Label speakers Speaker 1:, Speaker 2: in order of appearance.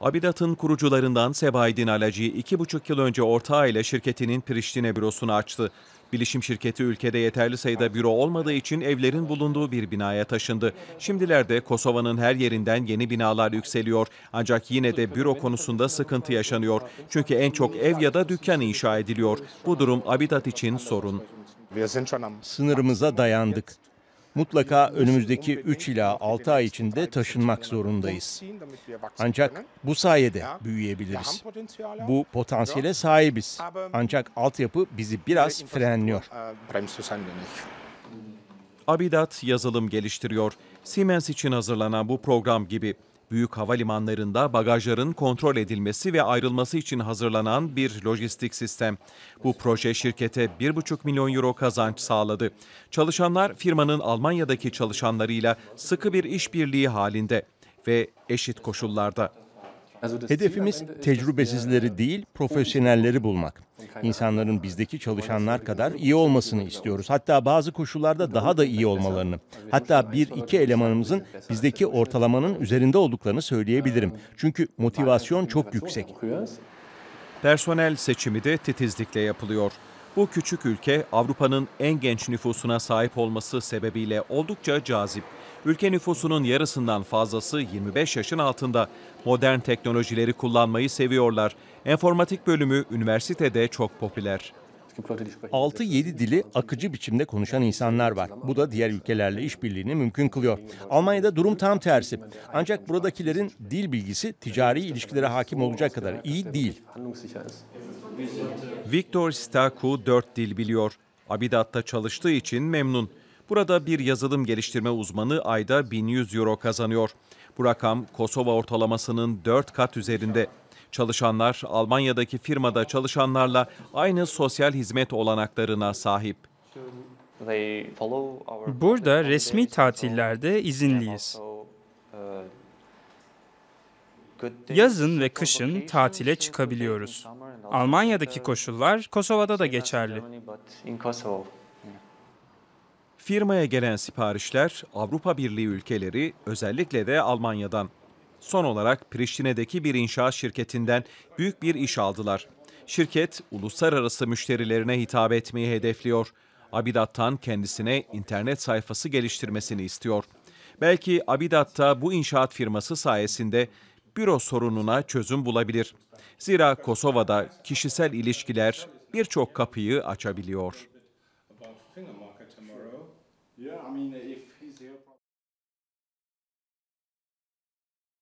Speaker 1: Abidat'ın kurucularından Sebaydin Alaci iki buçuk yıl önce ortağıyla şirketinin Priştine bürosunu açtı. Bilişim şirketi ülkede yeterli sayıda büro olmadığı için evlerin bulunduğu bir binaya taşındı. Şimdilerde Kosova'nın her yerinden yeni binalar yükseliyor. Ancak yine de büro konusunda sıkıntı yaşanıyor. Çünkü en çok ev ya da dükkan
Speaker 2: inşa ediliyor. Bu durum Abidat için sorun. Sınırımıza dayandık. Mutlaka önümüzdeki 3 ila 6 ay içinde taşınmak zorundayız. Ancak bu sayede büyüyebiliriz. Bu potansiyele sahibiz. Ancak altyapı bizi biraz frenliyor. E,
Speaker 1: Abidat yazılım geliştiriyor. Siemens için hazırlanan bu program gibi büyük havalimanlarında bagajların kontrol edilmesi ve ayrılması için hazırlanan bir lojistik sistem. Bu proje şirkete 1,5 milyon euro kazanç sağladı. Çalışanlar firmanın Almanya'daki çalışanlarıyla sıkı bir işbirliği halinde ve eşit
Speaker 2: koşullarda. Hedefimiz tecrübesizleri değil, profesyonelleri bulmak. İnsanların bizdeki çalışanlar kadar iyi olmasını istiyoruz. Hatta bazı koşullarda daha da iyi olmalarını. Hatta bir iki elemanımızın bizdeki ortalamanın üzerinde olduklarını söyleyebilirim. Ähm, Çünkü motivasyon çok yüksek. Personel seçimi
Speaker 1: de titizlikle yapılıyor. Bu küçük ülke Avrupa'nın en genç nüfusuna sahip olması sebebiyle oldukça cazip. Ülke nüfusunun yarısından fazlası 25 yaşın altında. Modern teknolojileri kullanmayı seviyorlar. Enformatik bölümü üniversitede
Speaker 2: çok popüler. 6-7 dili akıcı biçimde konuşan insanlar var. Bu da diğer ülkelerle işbirliğini mümkün kılıyor. Almanya'da durum tam tersi. Ancak buradakilerin dil bilgisi ticari ilişkilere hakim olacak kadar iyi değil.
Speaker 1: Viktor Staku dört dil biliyor. Abidat'ta çalıştığı için memnun. Burada bir yazılım geliştirme uzmanı ayda 1100 euro kazanıyor. Bu rakam Kosova ortalamasının 4 kat üzerinde. Çalışanlar Almanya'daki firmada çalışanlarla aynı sosyal hizmet olanaklarına sahip. Burada resmi tatillerde izinliyiz. Yazın ve kışın tatile çıkabiliyoruz. Almanya'daki koşullar Kosova'da da geçerli. Firmaya gelen siparişler Avrupa Birliği ülkeleri, özellikle de Almanya'dan. Son olarak Priştine'deki bir inşaat şirketinden büyük bir iş aldılar. Şirket uluslararası müşterilerine hitap etmeyi hedefliyor. Abidat'tan kendisine internet sayfası geliştirmesini istiyor. Belki Abidat'ta bu inşaat firması sayesinde büro sorununa çözüm bulabilir. Zira Kosova'da kişisel ilişkiler birçok kapıyı açabiliyor.